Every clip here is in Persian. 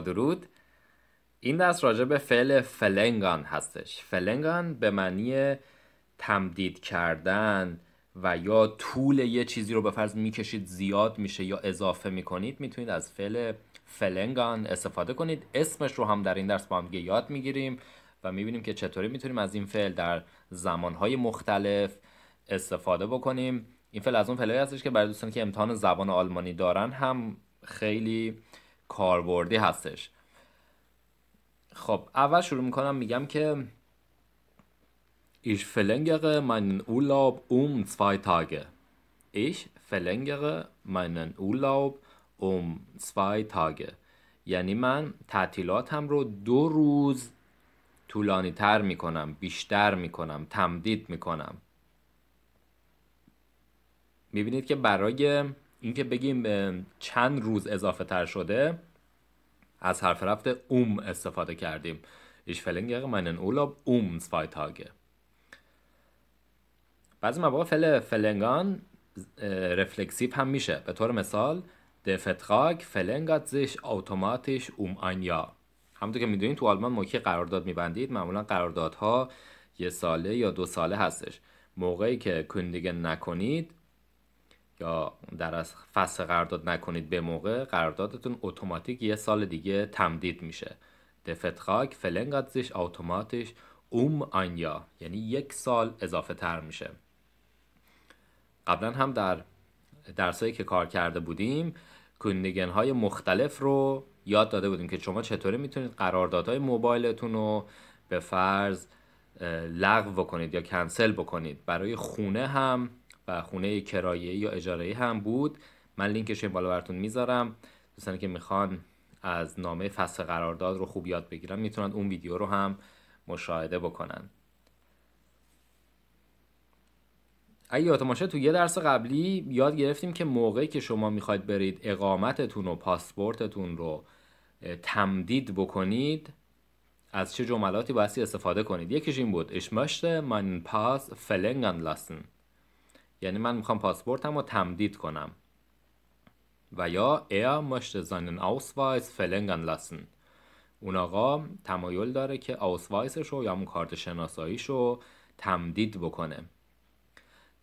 درود این دست راجع به فعل فلنگان هستش فلنگان به معنی تمدید کردن و یا طول یه چیزی رو به فرض میکشید زیاد میشه یا اضافه میکنید میتونید از فعل فلنگان استفاده کنید اسمش رو هم در این درس با هم دیگه یاد میگیریم و میبینیم که چطوری میتونیم از این فعل در زمانهای مختلف استفاده بکنیم این فعل از اون فعلایی هستش که برای دوستانی که امتحان زبان آلمانی دارن هم خیلی کاربردی هستش خب اول شروع میکنم میگم که ایش verlängere من اولاب اوم zwei تاگه". ایش verlängere من اولاب اوم zwei تاگه". یعنی من تعطیلاتم رو دو روز طولانی تر میکنم بیشتر میکنم تمدید میکنم میبینید که برای اینکه بگیم چند روز اضافه تر شده از حرف رفت اوم استفاده کردیم ایش فلنگ منن اولاب اوم سفای تاگه بعضی مواقع فل فلنگان رفلکسیو هم میشه به طور مثال در فلنگات زیش اوتوماتیش اوم آنیا همونطور که میدونید تو آلمان موقعی قرارداد میبندید معمولا قراردادها یه ساله یا دو ساله هستش موقعی که کندیگن نکنید یا در از فصل قرارداد نکنید به موقع قراردادتون اتوماتیک یه سال دیگه تمدید میشه دفتخاک Vertrag verlängert اوم آنیا یعنی یک سال اضافه تر میشه قبلا هم در درسایی که کار کرده بودیم کندیگن های مختلف رو یاد داده بودیم که شما چطوری میتونید قراردادهای موبایلتون رو به فرض لغو بکنید یا کنسل بکنید برای خونه هم و خونه کرایه یا اجاره هم بود من لینکش این بالا براتون میذارم دوستانی که میخوان از نامه فصل قرارداد رو خوب یاد بگیرن میتونن اون ویدیو رو هم مشاهده بکنن اگه یادتون تو یه درس قبلی یاد گرفتیم که موقعی که شما میخواید برید اقامتتون و پاسپورتتون رو تمدید بکنید از چه جملاتی باید استفاده کنید یکیش این بود اشمشت من پاس فلنگن یعنی من میخوام پاسپورتم رو تمدید کنم و یا er مشت زنن Ausweis فلنگن lassen اون آقا تمایل داره که آسوایسش رو یا اون کارت شناساییش رو تمدید بکنه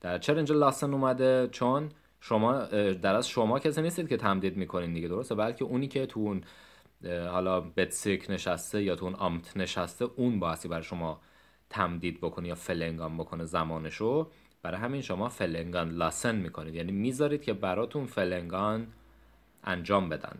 در چرا اینجا لاسن اومده چون شما در از شما کسی نیستید که تمدید میکنین دیگه درسته بلکه اونی که تو اون حالا بتسیک نشسته یا تو اون آمت نشسته اون باعثی برای شما تمدید بکنه یا فلنگام بکنه زمانشو برای همین شما فلنگان لاسن میکنید یعنی میذارید که براتون فلنگان انجام بدن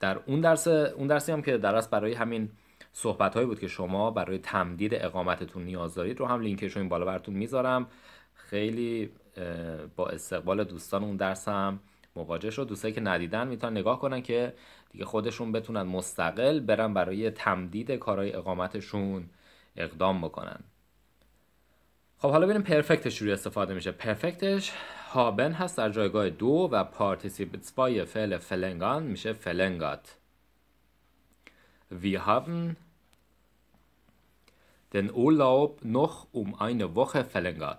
در اون درس اون درسی هم که درس برای همین صحبت هایی بود که شما برای تمدید اقامتتون نیاز دارید رو هم لینکش رو این بالا براتون میذارم خیلی با استقبال دوستان اون هم مواجه شد دوستایی که ندیدن میتونن نگاه کنن که دیگه خودشون بتونن مستقل برن برای تمدید کارهای اقامتشون اقدام بکنن خب حالا ببینیم پرفکتش روی استفاده میشه پرفکتش هابن هست در جایگاه دو و بای فعل فلنگان میشه فلنگات وی هابن دن Urlaub نخ um eine Woche فلنگات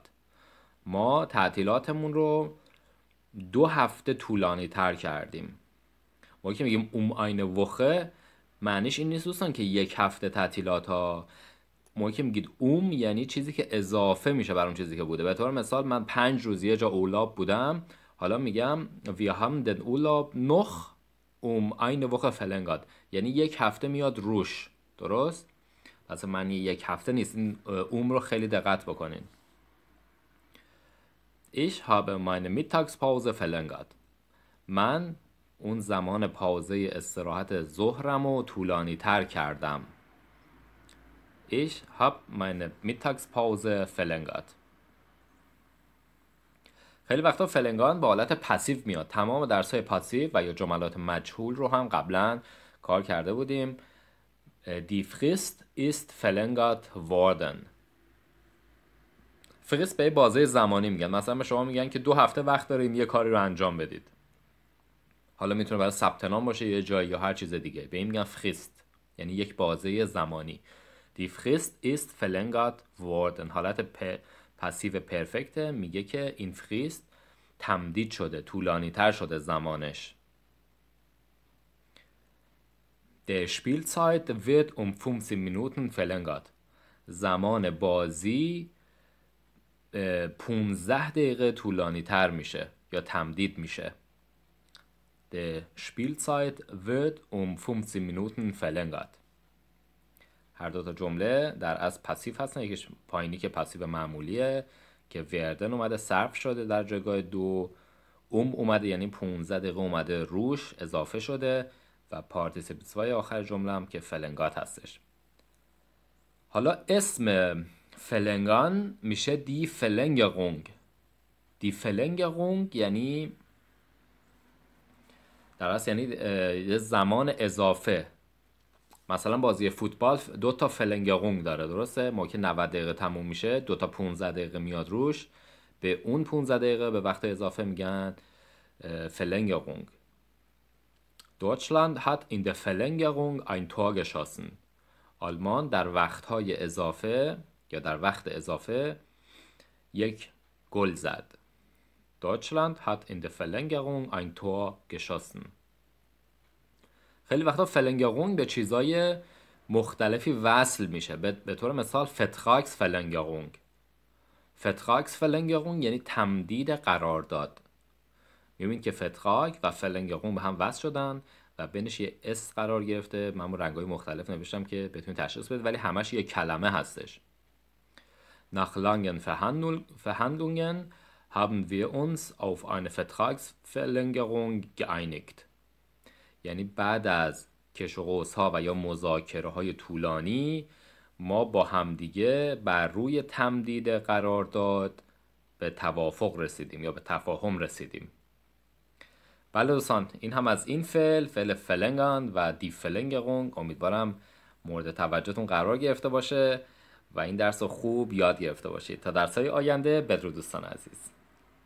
ما تعطیلاتمون رو دو هفته طولانی تر کردیم ما که میگیم اوم آینه وخه معنیش این نیست دوستان که یک هفته تعطیلات ها موقعی که میگید اوم یعنی چیزی که اضافه میشه بر اون چیزی که بوده به طور مثال من پنج روز یه جا اولاب بودم حالا میگم وی هم دن اولاب نخ اوم این وقت فلنگاد یعنی یک هفته میاد روش درست پس من یک هفته نیست این اوم رو خیلی دقت بکنین ایش habe meine پاوز فلنگاد من اون زمان پاوزه استراحت ظهرم و طولانی تر کردم Ich habe meine Mittagspause verlängert. خیلی وقتا فلنگان با حالت پسیو میاد تمام درس های پسیو و یا جملات مجهول رو هم قبلا کار کرده بودیم دی فریست ایست فلنگات واردن فریست به بازه زمانی میگن مثلا به شما میگن که دو هفته وقت دارین یه کاری رو انجام بدید حالا میتونه برای ثبت نام باشه یه جایی یا هر چیز دیگه به این میگن فریست یعنی یک بازه زمانی Die Frist ist verlängert worden حالت پسیو پرفکت میگه که این فریست تمدید شده طولانی تر شده زمانش Der Spielzeit wird um 15 Minuten verlängert. زمان بازی 15 دقیقه طولانی تر میشه یا تمدید میشه. Der Spielzeit wird um 15 Minuten verlängert. هر دو تا جمله در از پسیو هستن یکیش پایینی که پسیو معمولیه که وردن اومده صرف شده در جایگاه دو اوم اومده یعنی 15 دقیقه اومده روش اضافه شده و پارتیسیپیتسوای آخر جمله هم که فلنگات هستش حالا اسم فلنگان میشه دی فلنگ غونگ دی فلنگ غونگ یعنی در اصل یعنی یه زمان اضافه مثلا بازی فوتبال دو تا قونگ داره درسته ما که 90 دقیقه تموم میشه دو تا 15 دقیقه میاد روش به اون 15 دقیقه به وقت اضافه میگن دوچلند Deutschland hat in der Verlängerung این Tor geschossen. آلمان در وقت های اضافه یا در وقت اضافه یک گل زد. Deutschland hat in فلنگ Verlängerung این Tor geschossen. خیلی وقتا فلنگاغونگ به چیزای مختلفی وصل میشه به طور مثال فتخاکس فلنگاغونگ فتخاکس فلنگاغونگ یعنی تمدید قرار قرارداد میبینید که فتخاک و فلنگاغونگ به هم وصل شدن و بینش یه اس قرار گرفته من رنگ رنگای مختلف نوشتم که بتونید تشخیص بدید ولی همش یه کلمه هستش نخلانگن فهندونگن هبن وی اونس uns auf eine Vertragsverlängerung geeinigt. یعنی بعد از کش و ها و یا مذاکره های طولانی ما با همدیگه بر روی تمدید قرارداد به توافق رسیدیم یا به تفاهم رسیدیم بله دوستان این هم از این فعل فعل فلنگان و دی فلنگ امیدوارم مورد توجهتون قرار گرفته باشه و این درس رو خوب یاد گرفته باشید تا درس های آینده بدرو دوستان عزیز